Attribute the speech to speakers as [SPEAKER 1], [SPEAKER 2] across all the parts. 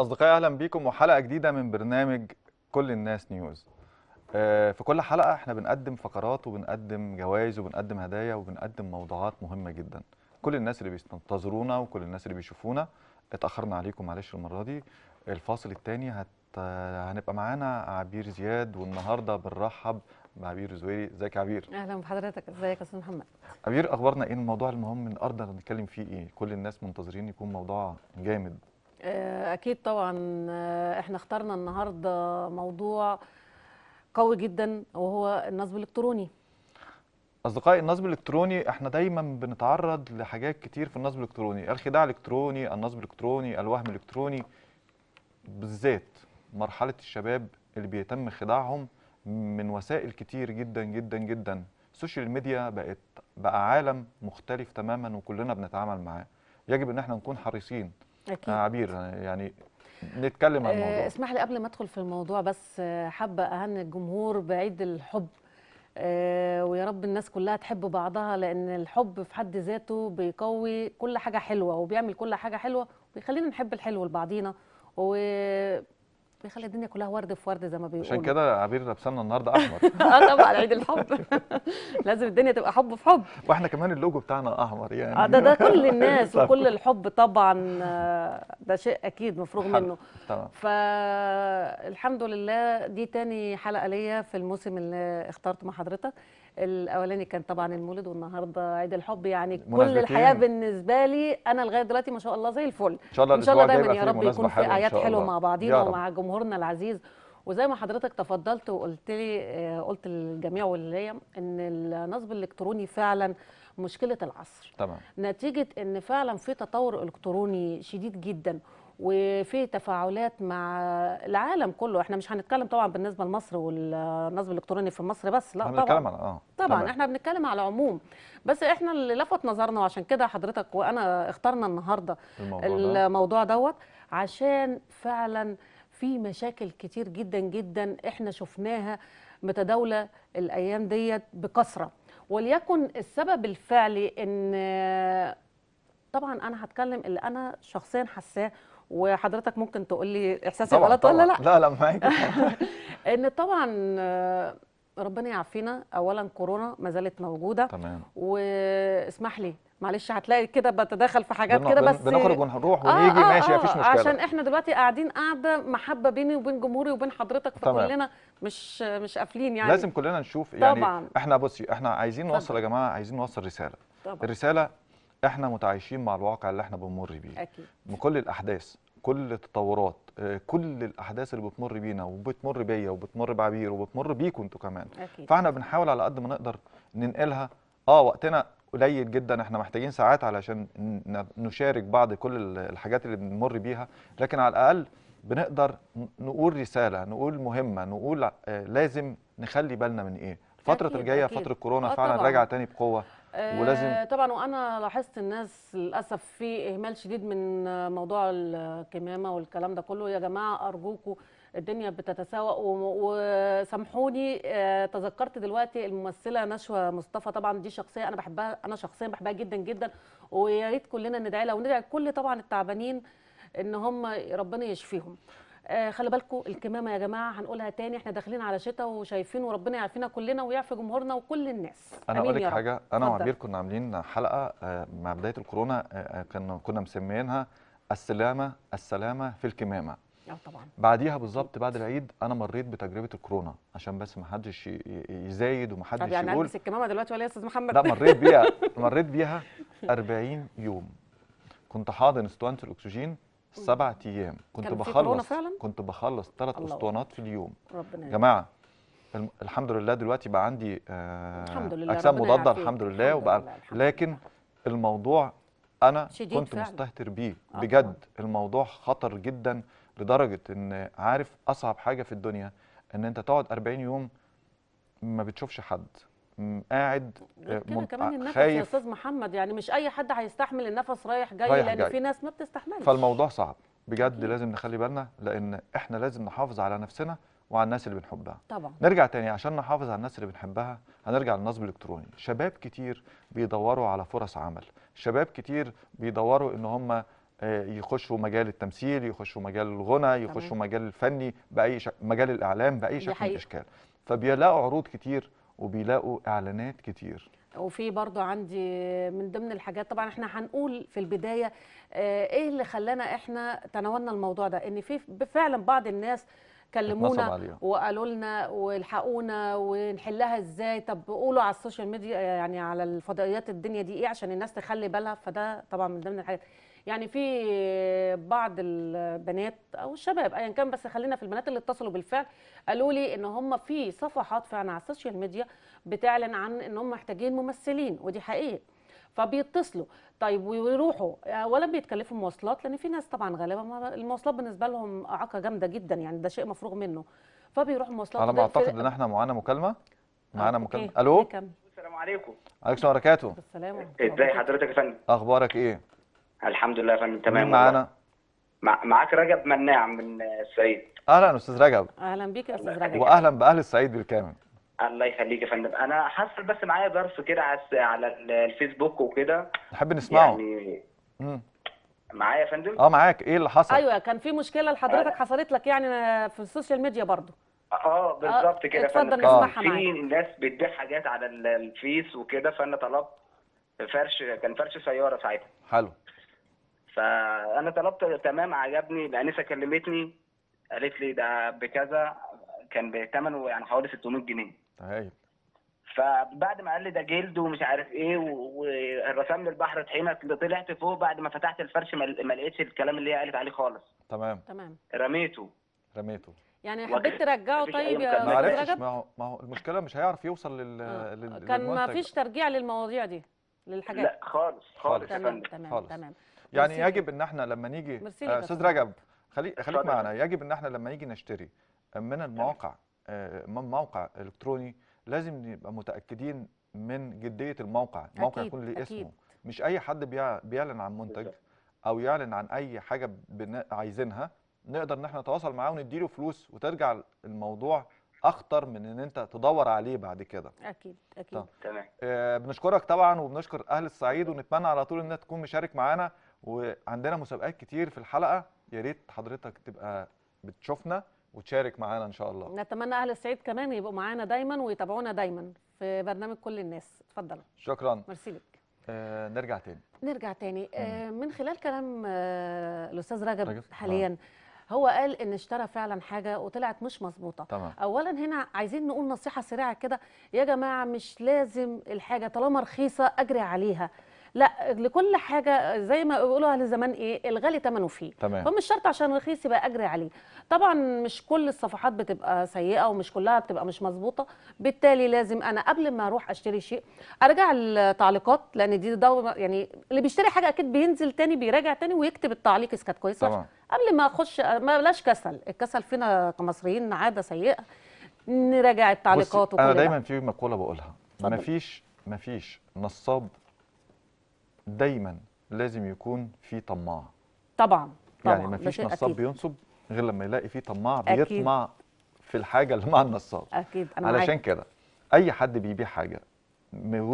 [SPEAKER 1] أصدقائي أهلا بيكم وحلقة جديدة من برنامج كل الناس نيوز آه، في كل حلقة احنا بنقدم فقرات وبنقدم جوائز وبنقدم هدايا وبنقدم موضوعات مهمة جدا كل الناس اللي بينتظرونا وكل الناس اللي بيشوفونا اتأخرنا عليكم معلش المرة دي الفاصل الثاني هت... هنبقى معانا عبير زياد والنهاردة بنرحب بعبير زويري ازيك يا عبير
[SPEAKER 2] اهلا بحضرتك ازيك يا استاذ محمد
[SPEAKER 1] عبير اخبارنا ايه الموضوع المهم النهارده بنتكلم فيه ايه كل الناس منتظرين يكون موضوع جامد
[SPEAKER 2] آه، أكيد طبعا آه، احنا اخترنا النهاردة موضوع قوي جدا وهو النصب الالكتروني
[SPEAKER 1] أصدقائي النصب الإلكتروني احنا دايما بنتعرض لحاجات كتير في النصب الإلكتروني الخداع الإلكتروني النصب الإلكتروني الوهم الإلكتروني بالذات مرحلة الشباب اللي بيتم خداعهم من وسائل كتير جدا جدا جدا السوشيال ميديا بقت بقى عالم مختلف تماما وكلنا بنتعامل معاه يجب ان احنا نكون حريصين أكيد. عبير يعني نتكلم عن الموضوع آه، اسمح
[SPEAKER 2] لي قبل ما ادخل في الموضوع بس آه، حابه اهنئ الجمهور بعيد الحب آه، ويا رب الناس كلها تحب بعضها لان الحب في حد ذاته بيقوي كل حاجه حلوه وبيعمل كل حاجه حلوه وبيخلينا نحب الحلو لبعضينا و بيخلي الدنيا كلها ورد في ورد زي ما بيقولوا عشان
[SPEAKER 1] كده عبير لابسنا النهارده احمر
[SPEAKER 2] اه طبعا عيد الحب لازم الدنيا تبقى حب في حب
[SPEAKER 1] واحنا كمان اللوجو بتاعنا احمر يعني اه ده ده كل الناس وكل الحب
[SPEAKER 2] طبعا آه، ده شيء اكيد مفروغ منه طبعا فالحمد لله دي تاني حلقه ليا في الموسم اللي اخترته مع حضرتك الاولاني كان طبعا المولد والنهارده عيد الحب يعني كل الحياه بالنسبه لي انا لغايه دلوقتي ما شاء الله زي الفل ان شاء الله, إن شاء الله دايما يا رب يكون في اعياد حلوه مع بعضينا ومع جمهورنا العزيز وزي ما حضرتك تفضلت وقلت لي آه، قلت للجميع واللي ان النصب الالكتروني فعلا مشكله العصر طبعا نتيجه ان فعلا في تطور الكتروني شديد جدا وفي تفاعلات مع العالم كله احنا مش هنتكلم طبعا بالنسبه لمصر والنصب الالكتروني في مصر بس لا طبعا اه طبعا احنا بنتكلم على العموم بس احنا اللي لفت نظرنا وعشان كده حضرتك وانا اخترنا النهارده الموضوع, الموضوع دوت عشان فعلا في مشاكل كتير جدا جدا احنا شفناها متداوله الايام ديت بكثره وليكن السبب الفعلي ان طبعا انا هتكلم اللي انا شخصيا حاساه وحضرتك ممكن تقول لي احساسي غلط ولا لا لا لا معاك ان طبعا آه، ربنا يعافينا اولا كورونا ما زالت موجوده تمام واسمح لي معلش هتلاقي كده بتداخل في حاجات كده بس بنخرج
[SPEAKER 1] ونروح آه، ونيجي آه آه ماشي مفيش مشكله عشان
[SPEAKER 2] احنا دلوقتي قاعدين قاعده محبه بيني وبين جمهوري وبين حضرتك فكلنا مش مش قافلين يعني لازم
[SPEAKER 1] كلنا نشوف يعني طبعا. احنا بصي احنا عايزين نوصل يا جماعه عايزين نوصل رساله طبعا. الرساله احنا متعايشين مع الواقع اللي احنا بنمر بيه اكيد كل الاحداث كل التطورات كل الاحداث اللي بتمر بينا وبتمر بيا وبتمر بعبير وبتمر بيكم انتوا كمان أكيد. فاحنا بنحاول على قد ما نقدر ننقلها اه وقتنا قليل جدا احنا محتاجين ساعات علشان نشارك بعض كل الحاجات اللي بنمر بيها لكن على الاقل بنقدر نقول رساله نقول مهمه نقول آه، لازم نخلي بالنا من ايه الفتره الجايه فتره كورونا آه، فعلا راجعه تاني بقوه ولازم آه،
[SPEAKER 2] طبعا وانا لاحظت الناس للاسف في اهمال شديد من موضوع الكمامه والكلام ده كله يا جماعه ارجوكم الدنيا بتتساوى وسامحوني آه، تذكرت دلوقتي الممثله نشوى مصطفى طبعا دي شخصيه انا بحبها انا شخصيا بحبها جدا جدا ويا ريت كلنا ندعي لها وندعي كل طبعا التعبانين ان هم ربنا يشفيهم آه خلي بالكم الكمامه يا جماعه هنقولها تاني احنا داخلين على شتاء وشايفين وربنا يعافينا كلنا ويعفي جمهورنا وكل الناس انا اقول لك حاجه انا وعبير
[SPEAKER 1] كنا عاملين حلقه آه مع بدايه الكورونا آه, آه، كنا كنا مسميينها السلامه السلامه في الكمامه اه طبعا بعديها بالظبط بعد العيد انا مريت بتجربه الكورونا عشان بس ما حدش يزايد وما حدش يعني يقول
[SPEAKER 2] الكمامه دلوقتي ولا يا استاذ محمد لا مريت بيها
[SPEAKER 1] مريت بيها 40 يوم كنت حاضن اسطوانه الاكسجين سبعة ايام كنت كان بخلص فعلا؟ كنت بخلص ثلاث اسطوانات في اليوم
[SPEAKER 3] ربنا جماعه
[SPEAKER 1] الحمد لله دلوقتي بقى عندي آه الحمد لله اجسام مضاده الحمد لله الحمد وبقى لله الحمد لكن الموضوع انا كنت فعلا. مستهتر بيه آه. بجد الموضوع خطر جدا لدرجه ان عارف اصعب حاجه في الدنيا ان انت تقعد 40 يوم ما بتشوفش حد قاعد آه، ممكن كمان آه، النفس خايف. يا استاذ
[SPEAKER 2] محمد يعني مش اي حد هيستحمل النفس رايح جاي رايح لان جاي. في ناس ما بتستحملش فالموضوع
[SPEAKER 1] صعب بجد لازم نخلي بالنا لان احنا لازم نحافظ على نفسنا وعلى الناس اللي بنحبها طبعا نرجع تاني عشان نحافظ على الناس اللي بنحبها هنرجع للنصب الالكتروني شباب كتير بيدوروا على فرص عمل شباب كتير بيدوروا ان هم آه، يخشوا مجال التمثيل يخشوا مجال الغنى يخشوا مجال الفني باي ش... مجال الاعلام باي شكل من الاشكال فبيلاقوا عروض كتير وبيلاقوا اعلانات كتير
[SPEAKER 2] وفي برضه عندي من ضمن الحاجات طبعا احنا هنقول في البدايه آه، ايه اللي خلانا احنا تناولنا الموضوع ده ان في فعلا بعض الناس كلمونا وقالوا لنا والحقونا ونحلها ازاي طب قولوا على السوشيال ميديا يعني على الفضائيات الدنيا دي ايه عشان الناس تخلي بالها فده طبعا من ضمن الحاجات يعني في بعض البنات او الشباب ايا كان بس خلينا في البنات اللي اتصلوا بالفعل قالوا لي ان هم في صفحات فعلا على السوشيال ميديا بتعلن عن ان هم محتاجين ممثلين ودي حقيقه فبيتصلوا طيب ويروحوا آه، ولا بيتكلفوا مواصلات لان في ناس طبعا غالبا المواصلات بالنسبه لهم اعاقه جامده جدا يعني ده شيء مفروغ منه فبيروحوا مواصلات على ما اعتقد ان احنا
[SPEAKER 1] معانا مكالمه معانا آه، مكالمه الو
[SPEAKER 3] السلام عليكم
[SPEAKER 1] عليكم السلام وبركاته
[SPEAKER 3] الله ازي حضرتك يا فندم
[SPEAKER 1] اخبارك ايه الحمد لله يا تمام تمام معانا
[SPEAKER 3] معاك رجب مناع من الصعيد
[SPEAKER 1] اهلا استاذ رجب
[SPEAKER 3] اهلا بيك يا استاذ رجب واهلا
[SPEAKER 1] باهل الصعيد بالكامل
[SPEAKER 3] الله يخليك يا فندم انا حصل بس معايا ظرف كده على الفيسبوك وكده
[SPEAKER 1] نحب نسمعه يعني
[SPEAKER 3] معايا يا فندم اه
[SPEAKER 1] معاك ايه اللي حصل ايوه
[SPEAKER 3] كان في مشكله
[SPEAKER 2] لحضرتك آه. حصلت لك يعني في السوشيال ميديا برضو
[SPEAKER 3] اه بالظبط كده اتفضل آه. معاك في ناس بتبيع حاجات على الفيس وكده فانا طلبت فرش كان فرش سياره ساعتها حلو فانا طلبت تمام عجبني الانسه كلمتني قالت لي ده بكذا كان بثمنه يعني حوالي 600 جنيه هايل طيب. فبعد ما قال لي ده جلد ومش عارف ايه ورسم لي البحر طحينه طلعت فوق بعد ما فتحت الفرش ما لقيتش الكلام اللي هي قالت عليه خالص تمام تمام
[SPEAKER 1] رميته رميته
[SPEAKER 2] يعني حبيت ترجعه طيب يا ما عرفتش ما
[SPEAKER 1] هو ما هو المشكله مش هيعرف يوصل لل, آه. لل... كان ما فيش
[SPEAKER 2] ترجيع للمواضيع دي للحاجات لا خالص
[SPEAKER 1] خالص تمام تمام خالص. تمام يعني مرسيلي. يجب ان احنا لما نيجي آه، استاذ رجب خليك خليك معنا يجب ان احنا لما نيجي نشتري آه، من المواقع آه، من موقع الكتروني لازم نبقى متاكدين من جديه الموقع الموقع يكون ليه اسمه مش اي حد بيعلن عن منتج او يعلن عن اي حاجه عايزينها نقدر ان احنا نتواصل معاه ونديله فلوس وترجع الموضوع اخطر من ان انت تدور عليه بعد كده
[SPEAKER 3] اكيد اكيد تمام
[SPEAKER 1] آه بنشكرك طبعا وبنشكر اهل الصعيد ونتمنى على طول ان تكون مشارك معانا وعندنا مسابقات كتير في الحلقه يا ريت حضرتك تبقى بتشوفنا وتشارك معانا ان شاء الله
[SPEAKER 2] نتمنى اهل السعيد كمان يبقوا معانا دايما ويتابعونا دايما في برنامج كل الناس اتفضل
[SPEAKER 1] شكرا ميرسي لك آه نرجع تاني
[SPEAKER 2] نرجع تاني آه من خلال كلام آه الاستاذ رجب,
[SPEAKER 1] رجب. حاليا
[SPEAKER 2] آه. هو قال ان اشترى فعلا حاجه وطلعت مش مظبوطه اولا هنا عايزين نقول نصيحه سريعه كده يا جماعه مش لازم الحاجه طالما رخيصه اجري عليها لا لكل حاجه زي ما بيقولوا اهل زمان ايه الغالي ثمنه فيه تمام. فمش شرط عشان رخيص يبقى اجري عليه طبعا مش كل الصفحات بتبقى سيئه ومش كلها بتبقى مش مظبوطه بالتالي لازم انا قبل ما اروح اشتري شيء ارجع التعليقات لان دي ده يعني اللي بيشتري حاجه اكيد بينزل تاني بيراجع تاني ويكتب التعليق اذا كانت كويسه طبعا. قبل ما اخش ما بلاش كسل الكسل فينا كمصريين عاده سيئه نراجع التعليقات وكل انا دايما
[SPEAKER 1] في مقوله بقولها ما فيش ما فيش نصاب دايما لازم يكون في طماع طبعا يعني ما فيش نصاب أكيد. بينصب غير لما يلاقي في طماع بيطمع في الحاجه اللي مع النصاب
[SPEAKER 2] اكيد أنا علشان
[SPEAKER 1] كده اي حد بيبيع حاجه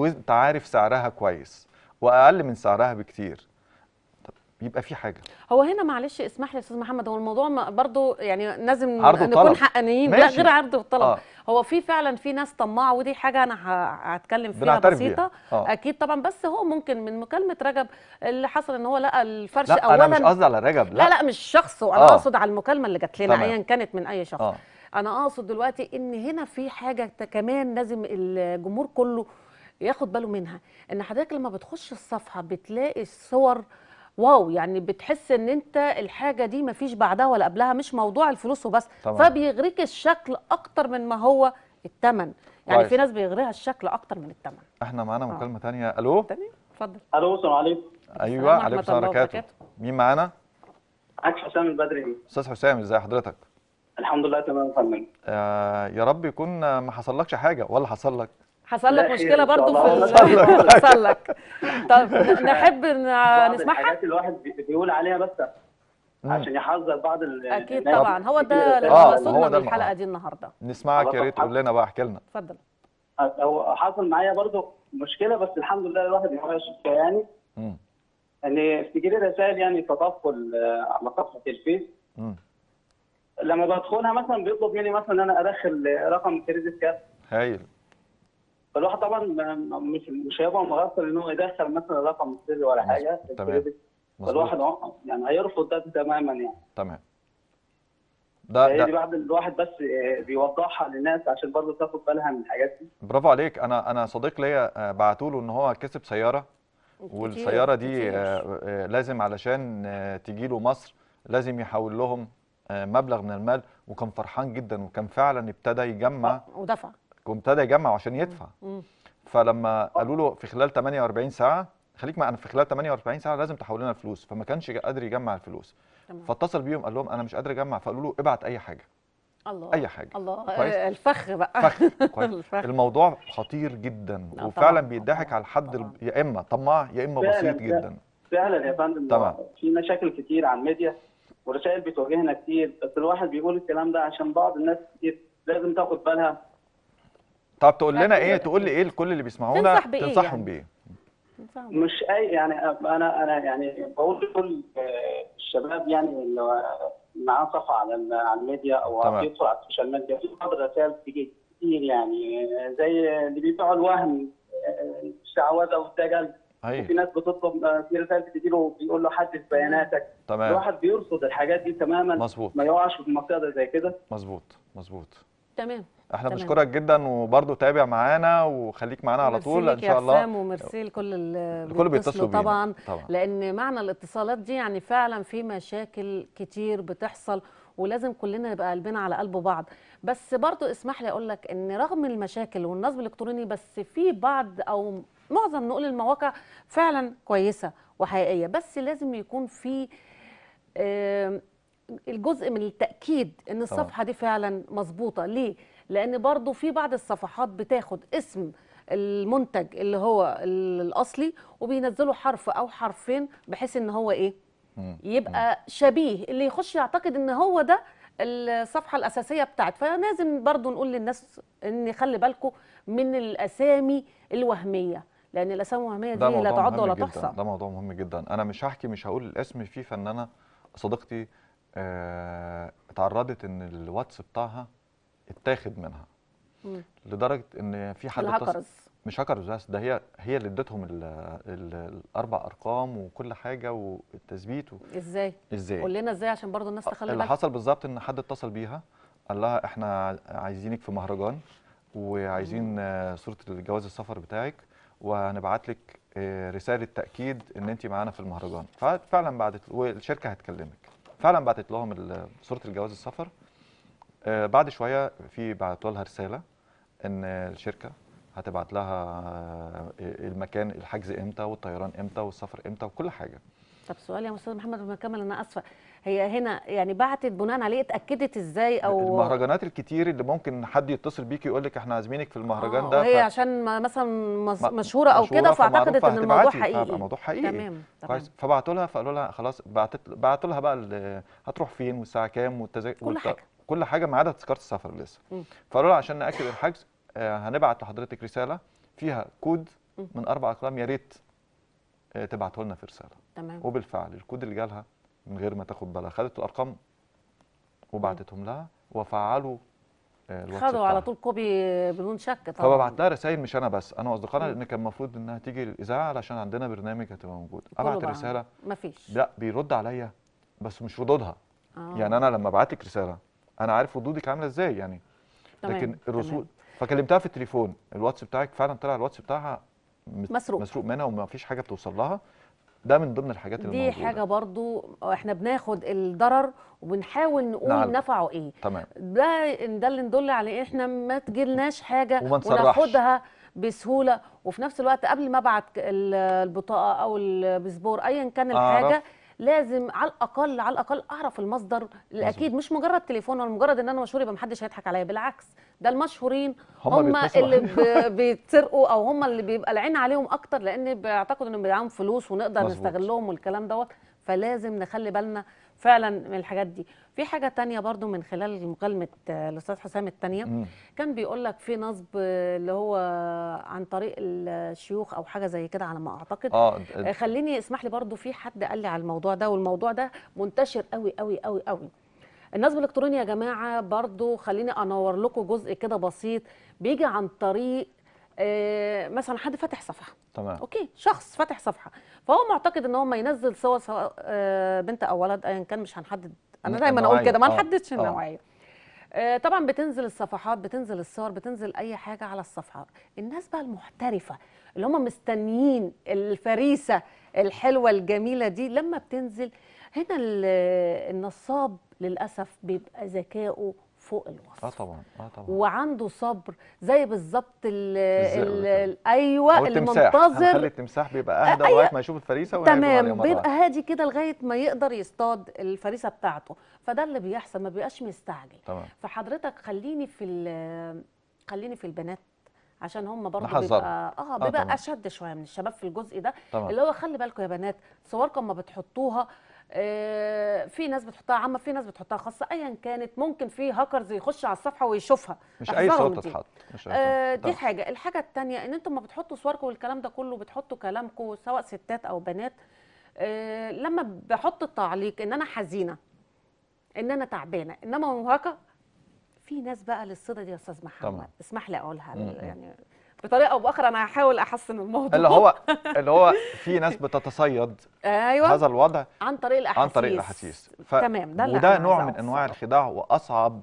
[SPEAKER 1] انت عارف سعرها كويس واقل من سعرها بكتير بيبقى في حاجه
[SPEAKER 2] هو هنا معلش اسمح لي يا استاذ محمد هو الموضوع برضو يعني لازم نكون حقانيين لا غير عرض وطلب آه. هو في فعلا في ناس طماعه ودي حاجه انا هتكلم فيها بسيطه آه. اكيد طبعا بس هو ممكن من مكالمه رجب اللي حصل ان هو لقى الفرش لا اولا انا مش قصدي على
[SPEAKER 1] رجب لا لا, لا
[SPEAKER 2] مش شخصه انا آه. اقصد على المكالمه اللي جات لنا ايا كانت من اي شخص آه. انا اقصد دلوقتي ان هنا في حاجه كمان لازم الجمهور كله ياخد باله منها ان حضرتك لما بتخش الصفحه بتلاقي الصور واو يعني بتحس ان انت الحاجه دي مفيش بعدها ولا قبلها مش موضوع الفلوس وبس طبعا. فبيغريك الشكل اكتر من ما هو الثمن يعني في ناس بيغريها الشكل اكتر من الثمن
[SPEAKER 1] احنا معانا آه. مكالمه ثانيه الو اتفضل الو السلام عليكم ايوه عليكم السلام وبركاته مين معانا معاك حسام البدري استاذ حسام ازي حضرتك
[SPEAKER 3] الحمد لله تمام يا فندم
[SPEAKER 1] آه يا رب يكون ما حصلكش حاجه ولا حصل لك حصل لك مشكله برضو في حصل لك
[SPEAKER 3] طب نحب نسمعها الحاجات الواحد بيقول عليها بس عشان يحذر بعض اكيد طبعا هو ده اللي آه وصلنا بالحلقه دي النهارده
[SPEAKER 1] نسمعك يا ريت قول لنا بقى احكي لنا
[SPEAKER 3] اتفضل هو حصل معايا برضو مشكله بس الحمد لله الواحد ما هوش يعني امم في بتجيلي رسائل يعني تطفل على صفحه الفيس امم لما بدخلها مثلا بيطلب مني مثلا ان انا ادخل رقم كريدت كارد هايل فالواحد طبعا مش مش هيبقى مغفل ان هو يدخل مثلا رقم سري ولا حاجه تمام فالواحد يعني هيرفض ده تماما يعني
[SPEAKER 1] تمام ده ده بعد
[SPEAKER 3] الواحد بس آه، بيوضحها للناس عشان برضه تاخد بالها من الحاجات
[SPEAKER 1] دي برافو عليك انا انا صديق ليا آه، بعتوا له ان هو كسب سياره والسياره دي آه، لازم علشان تجي له مصر لازم يحول لهم مبلغ من المال وكان فرحان جدا وكان فعلا ابتدى يجمع ودفع وابتدى يجمع عشان يدفع فلما قالوا له في خلال 48 ساعه خليك معانا في خلال 48 ساعه لازم تحول لنا الفلوس فما كانش قادر يجمع الفلوس فاتصل بيهم قال لهم انا مش قادر اجمع فقالوا له ابعت اي حاجه الله اي حاجه الله كويس؟
[SPEAKER 2] الفخ بقى فخ كويس الفخ.
[SPEAKER 1] الموضوع خطير جدا وفعلا بيضحك على الحد يا اما طماع يا اما بسيط جدا
[SPEAKER 3] فعلا يا فندم طبعا في مشاكل كتير على الميديا ورسائل بتواجهنا كتير بس الواحد بيقول الكلام ده عشان بعض الناس كتير لازم تاخد بالها
[SPEAKER 1] طب تقول لنا ايه تقول لي ايه لكل اللي بيسمعونا تنصح بإيه تنصحهم يعني؟
[SPEAKER 3] بايه مش اي يعني انا انا يعني بقول لكل آه، الشباب يعني اللي معاه صفحه على على الميديا او بيدخل على السوشيال ميديا في بعض الرسائل بتيجي كتير يعني آه، زي اللي بيبيعوا الوهم آه، الشعوذه والدجل أيه. وفي ناس بتطلب في رسائل بتجي له بيقول له حدد بياناتك تمام الواحد بيرصد الحاجات دي تماما مظبوط ما
[SPEAKER 1] يقعش في مصيده زي كده مظبوط مظبوط
[SPEAKER 3] تمام احنا بنشكرك
[SPEAKER 1] جدا وبرده تابع معانا وخليك معانا على طول ان شاء الله وميرسي
[SPEAKER 2] لكل اللي بيتصلوا طبعا طبعا لان معنى الاتصالات دي يعني فعلا في مشاكل كتير بتحصل ولازم كلنا نبقى قلبنا على قلب بعض بس برضو اسمح لي اقول لك ان رغم المشاكل والنصب الالكتروني بس في بعض او معظم نقول المواقع فعلا كويسه وحقيقيه بس لازم يكون في الجزء من التاكيد ان الصفحه دي فعلا مظبوطه ليه لان برضو في بعض الصفحات بتاخد اسم المنتج اللي هو الاصلي وبينزلوا حرف او حرفين بحيث ان هو ايه يبقى شبيه اللي يخش يعتقد ان هو ده الصفحه الاساسيه بتاعت فلازم برضو نقول للناس ان خلي بالكم من الاسامي الوهميه لان الاسامي الوهميه دي لا تعد ولا تحصى
[SPEAKER 1] ده موضوع مهم جدا انا مش هحكي مش هقول الاسم في فنانه صديقتي آه تعرضت ان الواتس بتاعها اتاخد منها مم. لدرجه ان في حد الهاكرز مش هاكرز بس ده هي هي اللي ادتهم الاربع ارقام وكل حاجه والتثبيت و...
[SPEAKER 2] ازاي ازاي قول لنا ازاي عشان برضه الناس آه، تخلي اللي حصل
[SPEAKER 1] بالظبط ان حد اتصل بيها قال لها احنا عايزينك في مهرجان وعايزين آه، صوره الجواز السفر بتاعك وهنبعت لك آه، رساله تاكيد ان انت معانا في المهرجان ففعلا بعتت والشركه هتكلمك فعلا بعتت لهم صوره الجواز السفر آه، بعد شويه في بعت لها رساله ان الشركه هتبعت لها آه، المكان الحجز امتى والطيران امتى والسفر امتى وكل حاجه
[SPEAKER 2] طب سؤال يا استاذ محمد ما كمل انا اسفه هي هنا يعني بعتت بناء عليه اتاكدت ازاي او المهرجانات
[SPEAKER 1] الكتير اللي ممكن حد يتصل بيك يقول لك احنا عازمينك في المهرجان آه ده هي ف...
[SPEAKER 2] عشان مثلا مشهوره او كده فاعتقدت ان الموضوع حقيقي الموضوع حقيقي تمام كويس
[SPEAKER 1] فبعتوا لها فقالوا لها خلاص بعتت بعتوا لها بقى هتروح فين والساعه كام والتذاكر كل حاجه كل حاجه ما عدا تذكره السفر لسه فقالوا عشان ناكد الحجز آه، هنبعت لحضرتك رساله فيها كود من اربع اقلام يا ريت آه، تبعته لنا في رساله تمام وبالفعل الكود اللي جالها من غير ما تاخد بالها خدت الارقام وبعتتهم لها وفعلوا آه، خدوا على
[SPEAKER 2] طول كوبي بدون شك طبعا فببعت
[SPEAKER 1] لها رسائل مش انا بس انا واصدقائنا لان كان المفروض انها تيجي للاذاعه علشان عندنا برنامج هتبقى موجود ابعت رساله
[SPEAKER 2] مفيش لا
[SPEAKER 1] بيرد عليا بس مش ردودها آه. يعني انا لما ابعت لك رساله انا عارف ردودك عامله ازاي يعني تمام. لكن الرسول فكلمتها في التليفون الواتس بتاعك فعلا طلع الواتس بتاعها مسروق مسروق منها وما فيش حاجه بتوصل لها ده من ضمن الحاجات اللي دي الموجودة. حاجه
[SPEAKER 2] برضو احنا بناخد الضرر وبنحاول نقول نعم. نفعه ايه تمام. ده ده اللي ندل على إيه؟ احنا ما تجيلناش حاجه وناخدها بسهوله وفي نفس الوقت قبل ما ابعت البطاقه او الباسبور ايا كان الحاجه لازم على الاقل على الاقل اعرف المصدر الاكيد مش مجرد تليفون ولا مجرد ان انا مشهور يبقى محدش هيضحك عليا بالعكس ده المشهورين هم اللي بيتسرقوا او هم اللي بيبقى العين عليهم اكتر لان بيعتقدوا انهم معاهم فلوس ونقدر مزبوط. نستغلهم والكلام دوت فلازم نخلي بالنا فعلا من الحاجات دي في حاجه تانية برضو من خلال مكالمه آه، الاستاذ حسام التانية كان بيقول لك في نصب اللي هو عن طريق الشيوخ او حاجه زي كده على ما اعتقد آه. آه، خليني اسمح لي برضو في حد قال لي على الموضوع ده والموضوع ده منتشر قوي قوي قوي قوي النصب الالكتروني يا جماعه برضو خليني انور لكم جزء كده بسيط بيجي عن طريق آه، مثلا حد فاتح صفحه تمام اوكي شخص فاتح صفحه فهو معتقد ان هو ما ينزل صور سواء آه، بنت او ولد ايا كان مش هنحدد انا دايما اقول كده ما آه. نحددش النوعيه طبعا بتنزل الصفحات بتنزل الصور بتنزل اي حاجه على الصفحه الناس بقى المحترفه اللي هم مستنيين الفريسه الحلوه الجميله دي لما بتنزل هنا النصاب للاسف بيبقى ذكائه فوق الوصف اه
[SPEAKER 1] طبعا اه طبعا
[SPEAKER 2] وعنده صبر زي بالظبط ايوه المنتظر هو
[SPEAKER 1] التمساح بيبقى اهدى لغايه ما يشوف الفريسه تمام بيبقى
[SPEAKER 2] هادي كده لغايه ما يقدر يصطاد الفريسه بتاعته فده اللي بيحصل ما بيبقاش مستعجل طبعا. فحضرتك خليني في خليني في البنات عشان هم برضه بيبقى آه،, اه بيبقى آه اشد شويه من الشباب في الجزء ده طبعا. اللي هو خلي بالكم يا بنات صوركم ما بتحطوها آه، في ناس بتحطها عامه في ناس بتحطها خاصه ايا كانت ممكن في هاكرز يخش على الصفحه ويشوفها مش اي صوت تتحط مش آه، دي حاجه الحاجه الثانيه ان انتم ما بتحطوا صوركم والكلام ده كله بتحطوا كلامكم سواء ستات او بنات آه، لما بحط التعليق ان انا حزينه ان انا تعبانه انما مرهقه في ناس بقى للصدى دي يا استاذ محمد طبعا. اسمح لي اقولها يعني بطريقه او باخرى انا هحاول احسن الموضوع اللي هو
[SPEAKER 1] اللي هو في ناس بتتصيد
[SPEAKER 2] أيوة. هذا الوضع عن طريق الاحاسيس عن طريق الاحاسيس ف... تمام ده وده نوع من انواع
[SPEAKER 1] الخداع واصعب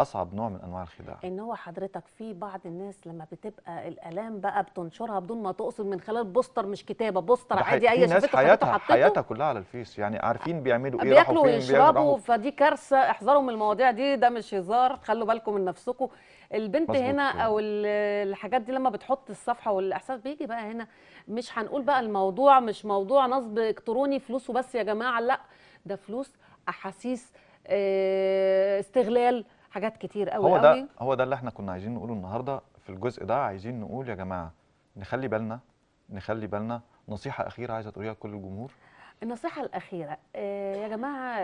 [SPEAKER 1] اصعب نوع من انواع الخداع
[SPEAKER 2] ان هو حضرتك في بعض الناس لما بتبقى الالام بقى بتنشرها بدون ما تقصد من خلال بوستر مش كتابه بوستر عادي اي ناس حياتها حياتها
[SPEAKER 1] كلها على الفيس يعني عارفين بيعملوا ايه بياكلوا ويشربوا
[SPEAKER 2] فدي كارثه احذروا من المواضيع دي ده مش هزار خلوا بالكم من نفسكم البنت مزبوط. هنا يعني. او الحاجات دي لما بتحط الصفحه والاحساس بيجي بقى هنا مش هنقول بقى الموضوع مش موضوع نصب الكتروني فلوس وبس يا جماعه لا ده فلوس احاسيس آه، استغلال حاجات كتير قوي هو ده قوي.
[SPEAKER 1] هو ده اللي احنا كنا عايزين نقوله النهارده في الجزء ده عايزين نقول يا جماعه نخلي بالنا نخلي بالنا نصيحه اخيره عايزه تقوليها لكل الجمهور
[SPEAKER 2] النصيحة الأخيرة آه، يا جماعة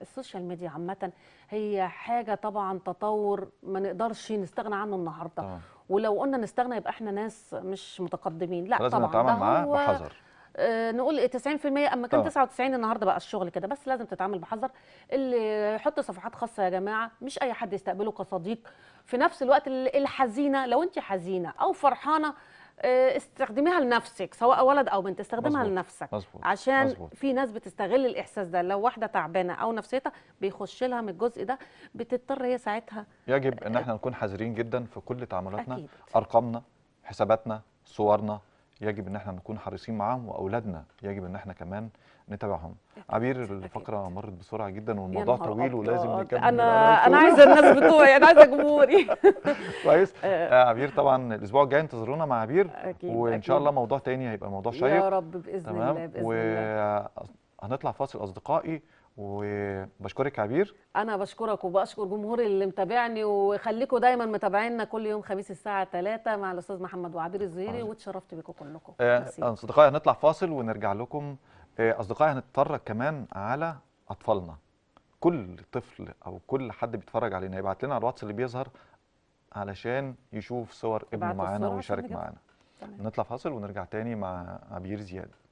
[SPEAKER 2] السوشيال ميديا عامة هي حاجة طبعا تطور ما نقدرش نستغنى عنه النهاردة آه. ولو قلنا نستغنى يبقى احنا ناس مش متقدمين لا لازم طبعا نتعامل معاه بحذر آه، نقول 90% إيه، اما كان 99 النهارده بقى الشغل كده بس لازم تتعامل بحذر اللي يحط صفحات خاصه يا جماعه مش اي حد يستقبله كصديق في نفس الوقت الحزينه لو انت حزينه او فرحانه آه، استخدميها لنفسك سواء ولد او بنت استخدمها مزبوط. لنفسك
[SPEAKER 1] مزبوط. عشان مزبوط. في
[SPEAKER 2] ناس بتستغل الاحساس ده لو واحده تعبانه او نفسيتها بيخش لها من الجزء ده بتضطر هي ساعتها
[SPEAKER 1] يجب ان آه، احنا نكون حذرين جدا في كل تعاملاتنا أكيد. ارقامنا حساباتنا صورنا يجب ان احنا نكون حريصين معاهم واولادنا يجب ان احنا كمان نتابعهم عبير الفقره مرت بسرعه جدا والموضوع طويل ولازم نكمل انا انا عايزه الناس بتوعي انا عايزه جمهوري كويس آه. آه، عبير طبعا الاسبوع الجاي انتظرونا مع عبير أكيد وان شاء الله موضوع تاني هيبقى موضوع شيق يا رب باذن الله باذن الله وهنطلع فاصل اصدقائي وبشكرك عبير
[SPEAKER 2] انا بشكرك وبشكر جمهوري اللي متابعني وخليكم دايما متابعينا كل يوم خميس الساعه 3 مع الاستاذ محمد وعبير الزهيري واتشرفت بكم كلكم
[SPEAKER 1] آه اصدقائي هنطلع فاصل ونرجع لكم آه، اصدقائي هنتطرق كمان على اطفالنا كل طفل او كل حد بيتفرج علينا يبعت لنا على الواتس اللي بيظهر علشان يشوف صور ابنه معانا ويشارك معانا نطلع فاصل ونرجع تاني مع عبير زياد